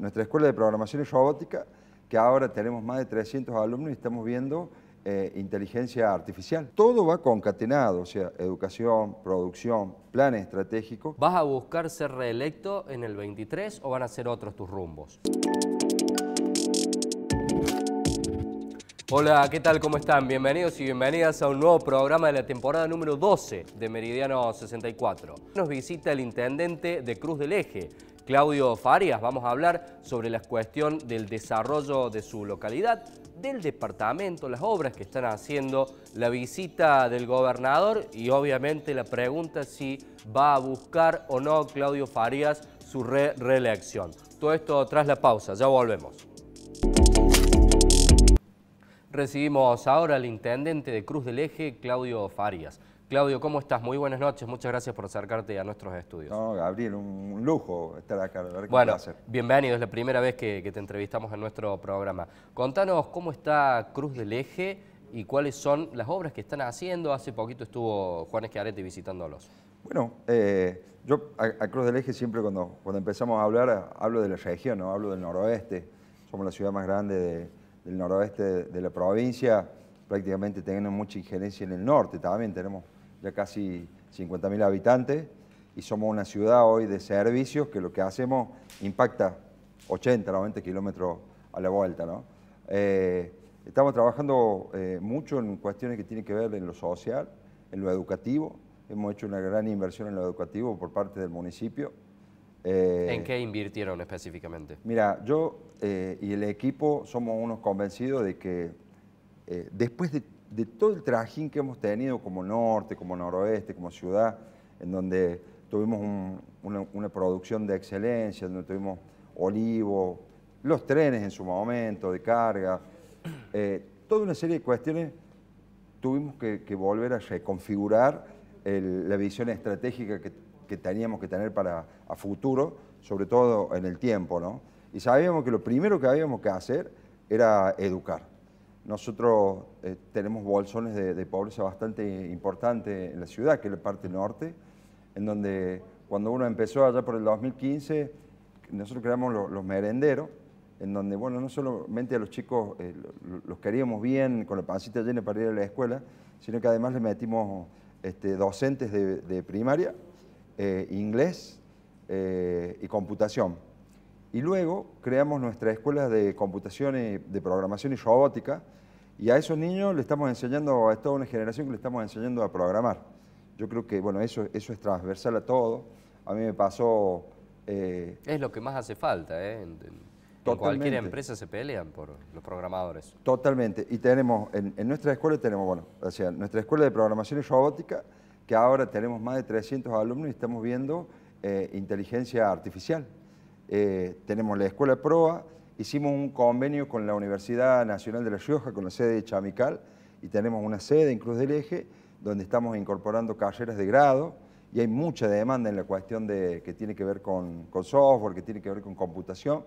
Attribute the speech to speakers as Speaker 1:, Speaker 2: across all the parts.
Speaker 1: nuestra escuela de programación y robótica, que ahora tenemos más de 300 alumnos y estamos viendo eh, inteligencia artificial. Todo va concatenado, o sea, educación, producción, planes estratégicos.
Speaker 2: ¿Vas a buscar ser reelecto en el 23 o van a ser otros tus rumbos? Hola, ¿qué tal? ¿Cómo están? Bienvenidos y bienvenidas a un nuevo programa de la temporada número 12 de Meridiano 64. Nos visita el intendente de Cruz del Eje, Claudio Farias. Vamos a hablar sobre la cuestión del desarrollo de su localidad, del departamento, las obras que están haciendo, la visita del gobernador y obviamente la pregunta si va a buscar o no Claudio Farias su reelección. Todo esto tras la pausa, ya volvemos. Recibimos ahora al intendente de Cruz del Eje, Claudio Farias. Claudio, ¿cómo estás? Muy buenas noches, muchas gracias por acercarte a nuestros estudios.
Speaker 1: No, Gabriel, un lujo estar acá, la verdad que Bueno, placer.
Speaker 2: bienvenido, es la primera vez que, te entrevistamos en nuestro programa. Contanos cómo está Cruz del Eje y cuáles son las obras que están haciendo. Hace poquito estuvo Juan Esquiarete visitándolos.
Speaker 1: Bueno, eh, yo a, Cruz del Eje siempre cuando, empezamos a hablar, hablo de la región, hablo del noroeste. Somos la ciudad más grande del noroeste de, de la provincia. Prácticamente tenemos mucha injerencia en el norte también. Tenemos ya casi 50.000 habitantes, y somos una ciudad hoy de servicios que lo que hacemos impacta 80, 90 kilómetros a la vuelta. ¿no? Eh, estamos trabajando eh, mucho en cuestiones que tienen que ver en lo social, en lo educativo. Hemos hecho una gran inversión en lo educativo por parte del municipio. Eh, ¿En
Speaker 2: qué invirtieron específicamente?
Speaker 1: Mira, yo y el equipo somos unos convencidos de que después de de todo el trajín que hemos tenido como norte, como noroeste, como ciudad, en donde tuvimos una, producción de excelencia, donde tuvimos olivo, los trenes en su momento de carga, eh, toda una serie de cuestiones tuvimos que, volver a reconfigurar la visión estratégica que, que, teníamos que tener para a futuro, sobre todo en el tiempo, ¿no? Y sabíamos que lo primero que habíamos que hacer era educar. Nosotros eh, tenemos bolsones de, pobreza bastante importante en la ciudad, que es la parte norte, en donde cuando uno empezó allá por el 2015, nosotros creamos los, merenderos, en donde, no solamente a los chicos eh, los queríamos bien con la pancita llena para ir a la escuela, sino que además les metimos este, docentes de, primaria, eh, inglés y computación y luego creamos nuestra escuela de computación y de programación y robótica. Y a esos niños le estamos enseñando, a toda una generación que le estamos enseñando a programar. Yo creo que, bueno, eso, eso es transversal a todo. A mí me pasó... Eh,
Speaker 2: es lo que más hace falta, ¿eh? En, cualquier empresa se pelean por los programadores.
Speaker 1: Totalmente. Y tenemos, en, nuestra escuela tenemos, bueno, o nuestra escuela de programación y robótica, que ahora tenemos más de 300 alumnos y estamos viendo eh, inteligencia artificial. Eh, tenemos la Escuela Proa, hicimos un convenio con la Universidad Nacional de La Rioja, con la sede de Chamical, y tenemos una sede en Cruz del Eje, donde estamos incorporando carreras de grado, y hay mucha demanda en la cuestión de, que tiene que ver con, software, que tiene que ver con computación.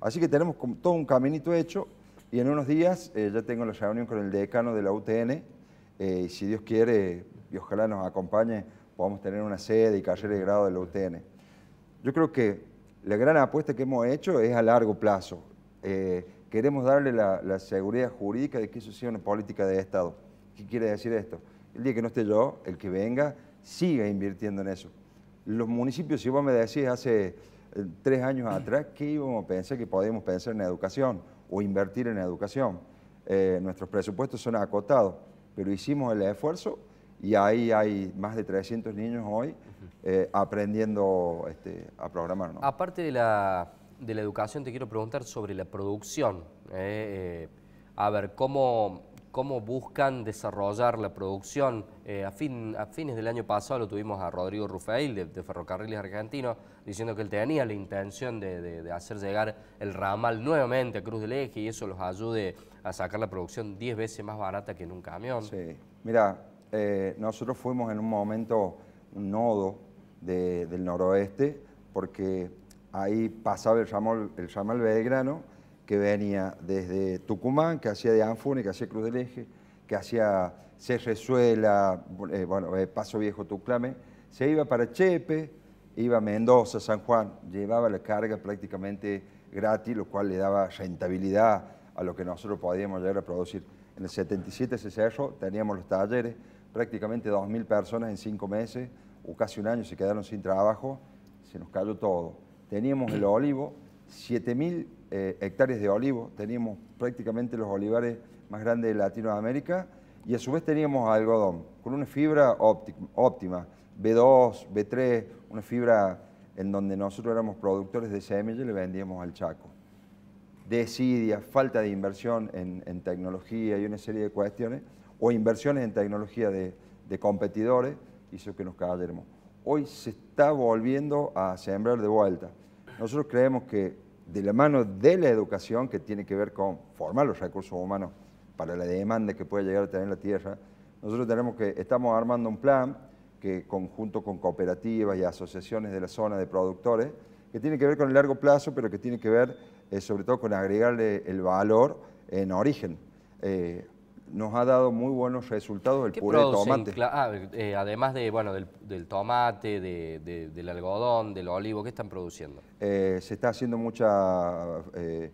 Speaker 1: Así que tenemos todo un caminito hecho, y en unos días eh, ya tengo la reunión con el decano de la UTN, eh, y si Dios quiere, y ojalá nos acompañe, podamos tener una sede y carrera de grado de la UTN. Yo creo que la gran apuesta que hemos hecho es a largo plazo. Eh, queremos darle la, seguridad jurídica de que eso sea una política de Estado. ¿Qué quiere decir esto? El día que no esté yo, el que venga, siga invirtiendo en eso. Los municipios, si vos me decís hace eh, tres años atrás, ¿qué íbamos a pensar que podíamos pensar en educación o invertir en educación? Eh, nuestros presupuestos son acotados, pero hicimos el esfuerzo y ahí hay más de 300 niños hoy eh, aprendiendo este, a programar. ¿no?
Speaker 2: Aparte de la, de la, educación, te quiero preguntar sobre la producción. Eh, eh, a ver, ¿cómo, ¿cómo buscan desarrollar la producción? a, fin, a fines del año pasado lo tuvimos a Rodrigo rufael de, Ferrocarriles Argentinos diciendo que él tenía la intención de, de hacer llegar el ramal nuevamente a Cruz del Eje y eso los ayude a sacar la producción 10 veces más barata que en un camión. Sí,
Speaker 1: mira, eh, nosotros fuimos en un momento un nodo del noroeste, porque ahí pasaba el ramal, el Belgrano, que venía desde Tucumán, que hacía de Anfune, que hacía Cruz del Eje, que hacía Cerrezuela, eh, bueno, eh, Paso Viejo Tuclame, se iba para Chepe, iba a Mendoza, San Juan, llevaba la carga prácticamente gratis, lo cual le daba rentabilidad a lo que nosotros podíamos llegar a producir. En el 77 se cerró, teníamos los talleres, prácticamente 2.000 personas en cinco meses, o casi un año se quedaron sin trabajo, se nos cayó todo. Teníamos el olivo, 7.000 mil eh, hectáreas de olivo, teníamos prácticamente los olivares más grandes de Latinoamérica, y a su vez teníamos algodón, con una fibra óptima, B2, B3, una fibra en donde nosotros éramos productores de semillas y le vendíamos al Chaco. Desidia, falta de inversión en tecnología y una serie de cuestiones, o inversiones en tecnología de, de competidores hizo que nos cayéramos. Hoy se está volviendo a sembrar de vuelta. Nosotros creemos que de la mano de la educación, que tiene que ver con formar los recursos humanos para la demanda que puede llegar a tener la tierra, nosotros tenemos que, estamos armando un plan que conjunto con cooperativas y asociaciones de la zona de productores, que tiene que ver con el largo plazo, pero que tiene que ver eh, sobre todo con agregarle el valor en origen. Eh, nos ha dado muy buenos resultados el puré de tomate.
Speaker 2: Ah, eh, además de, bueno, del, tomate, del algodón, del olivo, ¿qué están produciendo?
Speaker 1: Eh, se está haciendo mucha eh,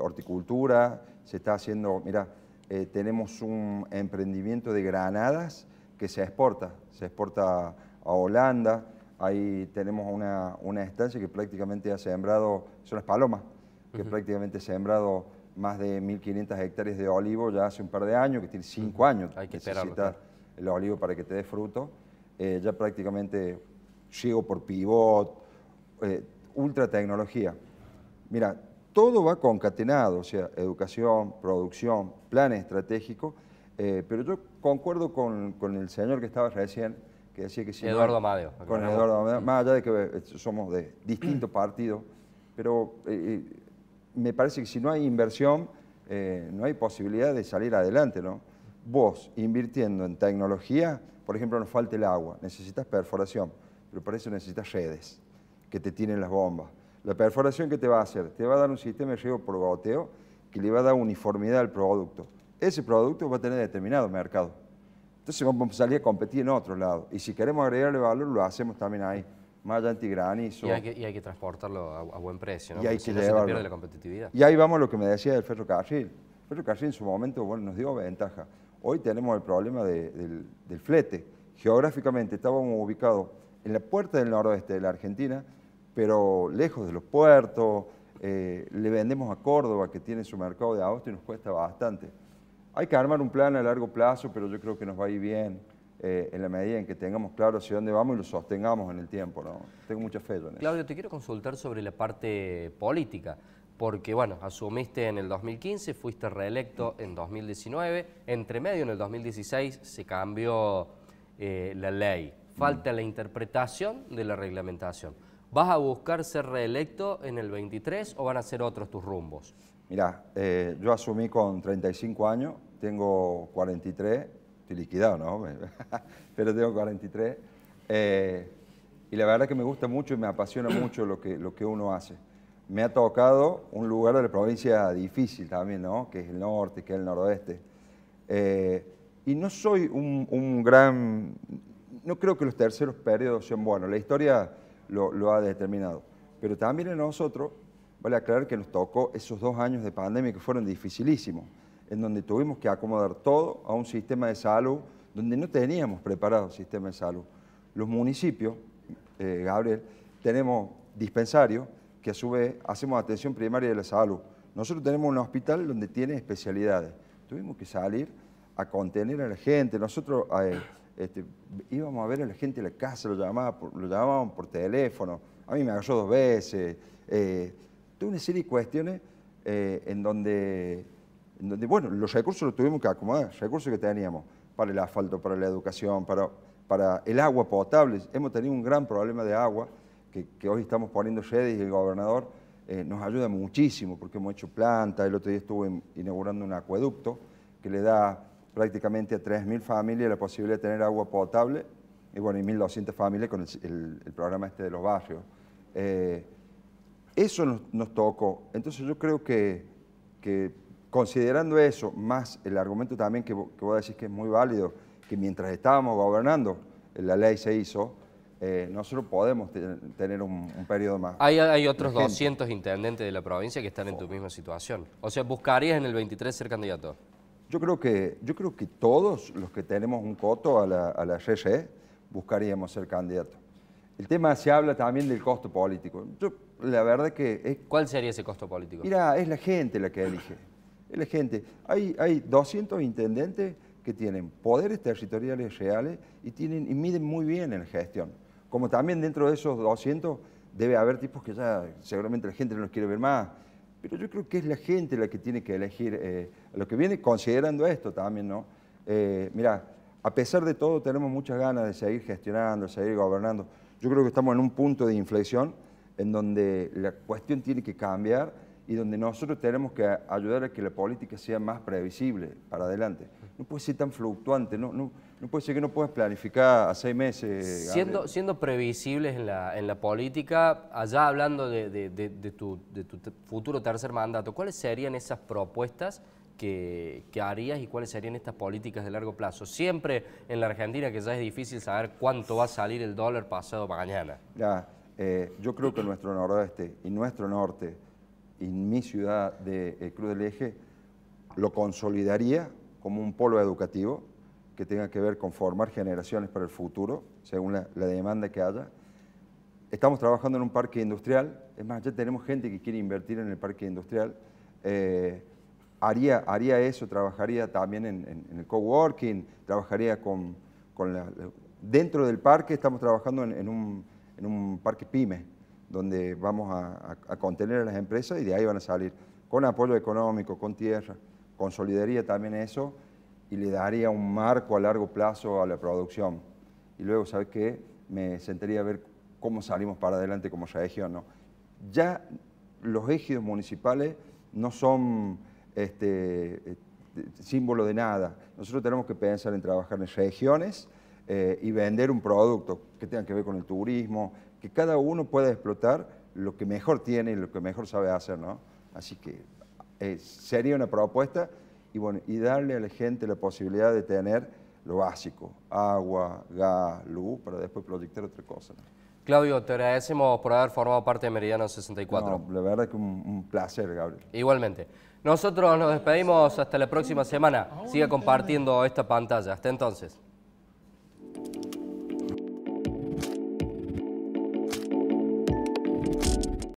Speaker 1: horticultura, se está haciendo, mira, tenemos un emprendimiento de granadas que se exporta, se exporta a Holanda, ahí tenemos una, estancia que prácticamente ha sembrado, son las palomas, que prácticamente ha sembrado más de 1.500 hectáreas de olivo ya hace un par de años, que tiene cinco años Hay que necesita el olivo para que te dé fruto. Eh, ya prácticamente llego por pivot, eh, ultra tecnología. Mira, todo va concatenado, o sea, educación, producción, plan estratégico, eh, pero yo concuerdo con, con, el señor que estaba recién, que decía que sí. Si Eduardo Amadeo. Con Eduardo Amadeo, más allá de que somos de distintos partidos, pero me parece que si no hay inversión, eh, no hay posibilidad de salir adelante, ¿no? Vos, invirtiendo en tecnología, por ejemplo, nos falta el agua, necesitas perforación, pero para eso necesitas redes que te tienen las bombas. La perforación que te va a hacer, te va a dar un sistema de riego por goteo que le va a dar uniformidad al producto. Ese producto va a tener determinado mercado. Entonces vamos a salir a competir en otro lado. Y si queremos agregarle valor, lo hacemos también ahí más Y hay
Speaker 2: que, y hay que transportarlo a, buen precio, ¿no? Y hay que la competitividad. Y
Speaker 1: ahí vamos a lo que me decía del ferrocarril. El ferrocarril en su momento bueno, nos dio ventaja. Hoy tenemos el problema del, flete. Geográficamente estábamos ubicados en la puerta del noroeste de la Argentina, pero lejos de los puertos, eh, le vendemos a Córdoba, que tiene su mercado de agosto y nos cuesta bastante. Hay que armar un plan a largo plazo, pero yo creo que nos va a ir bien. Eh, en la medida en que tengamos claro hacia dónde vamos y lo sostengamos en el tiempo. Tengo mucha fe en eso.
Speaker 2: Claudio, te quiero consultar sobre la parte política, porque bueno, asumiste en el 2015, fuiste reelecto en 2019, entre medio en el 2016 se cambió eh, la ley, falta la interpretación de la reglamentación. ¿Vas a buscar ser reelecto en el 23 o van a ser otros tus rumbos?
Speaker 1: Mirá, eh, yo asumí con 35 años, tengo 43 estoy liquidado, ¿no? Pero tengo 43. Eh, y la verdad que me gusta mucho y me apasiona mucho lo que, lo que uno hace. Me ha tocado un lugar de la provincia difícil también, ¿no? Que es el norte, que es el noroeste. Eh, y no soy un, gran... No creo que los terceros periodos sean buenos. La historia lo, lo ha determinado. Pero también en nosotros, vale aclarar que nos tocó esos dos años de pandemia que fueron dificilísimos en donde tuvimos que acomodar todo a un sistema de salud donde no teníamos preparado sistema de salud. Los municipios, eh, Gabriel, tenemos dispensarios que a su vez hacemos atención primaria de la salud. Nosotros tenemos un hospital donde tiene especialidades. Tuvimos que salir a contener a la gente. Nosotros este, íbamos a ver a la gente en la casa, lo, llamaba por, llamaban por teléfono. A mí me agarró dos veces. Eh, una serie de cuestiones eh, en donde bueno, los recursos los tuvimos que acomodar, recursos que teníamos para el asfalto, para la educación, para, para el agua potable. Hemos tenido un gran problema de agua que, hoy estamos poniendo sedes y el gobernador eh, nos ayuda muchísimo porque hemos hecho plantas, el otro día estuve inaugurando un acueducto que le da prácticamente a 3.000 familias la posibilidad de tener agua potable y bueno, y 1.200 familias con el, programa este de los barrios. Eh, eso nos, tocó. Entonces yo creo que Considerando eso, más el argumento también que, voy a decir que es muy válido, que mientras estábamos gobernando, la ley se hizo, eh, nosotros podemos tener un, periodo más. Hay, otros 200
Speaker 2: intendentes de la provincia que están en tu misma situación. O sea, ¿buscarías en el 23 ser candidato?
Speaker 1: Yo creo que, yo creo que todos los que tenemos un coto a la, a la buscaríamos ser candidato El tema se habla también del costo político. Yo, la verdad que...
Speaker 2: ¿Cuál sería ese costo político?
Speaker 1: Mira, es la gente la que elige la gente. Hay, hay 200 intendentes que tienen poderes territoriales reales y, tienen, y miden muy bien en la gestión. Como también dentro de esos 200 debe haber tipos que ya seguramente la gente no los quiere ver más. Pero yo creo que es la gente la que tiene que elegir eh, lo que viene considerando esto también, ¿no? Eh, mirá, a pesar de todo tenemos muchas ganas de seguir gestionando, seguir gobernando. Yo creo que estamos en un punto de inflexión en donde la cuestión tiene que cambiar y donde nosotros tenemos que ayudar a que la política sea más previsible para adelante. No puede ser tan fluctuante, no, no, no puede ser que no puedas planificar a seis meses. Siendo,
Speaker 2: siendo previsibles en la, en la política, allá hablando de, de, de tu, futuro tercer mandato, ¿cuáles serían esas propuestas que, que, harías y cuáles serían estas políticas de largo plazo? Siempre en la Argentina que ya es difícil saber cuánto va a salir el dólar pasado mañana.
Speaker 1: Ya, eh, yo creo que nuestro noroeste y nuestro norte en mi ciudad de eh, Cruz del Eje, lo consolidaría como un polo educativo que tenga que ver con formar generaciones para el futuro, según la, demanda que haya. Estamos trabajando en un parque industrial, es más, ya tenemos gente que quiere invertir en el parque industrial. Eh, haría, haría eso, trabajaría también en, el coworking, trabajaría con, Dentro del parque estamos trabajando en, un parque pyme, donde vamos a, contener a las empresas y de ahí van a salir con apoyo económico, con tierra, consolidaría también eso y le daría un marco a largo plazo a la producción. Y luego, ¿sabes qué? Me sentaría a ver cómo salimos para adelante como región. ¿no? Ya los ejidos municipales no son este, eh, símbolo de nada. Nosotros tenemos que pensar en trabajar en regiones eh, y vender un producto que tenga que ver con el turismo, que cada uno pueda explotar lo que mejor tiene y lo que mejor sabe hacer, ¿no? Así que eh, sería una propuesta y, bueno, y darle a la gente la posibilidad de tener lo básico, agua, gas, luz, para después proyectar otra cosa.
Speaker 2: Claudio, te agradecemos por haber formado parte de Meridiano 64. la verdad es que un, un placer, Gabriel. Igualmente. Nosotros nos despedimos hasta la próxima semana. Siga compartiendo esta pantalla. Hasta entonces.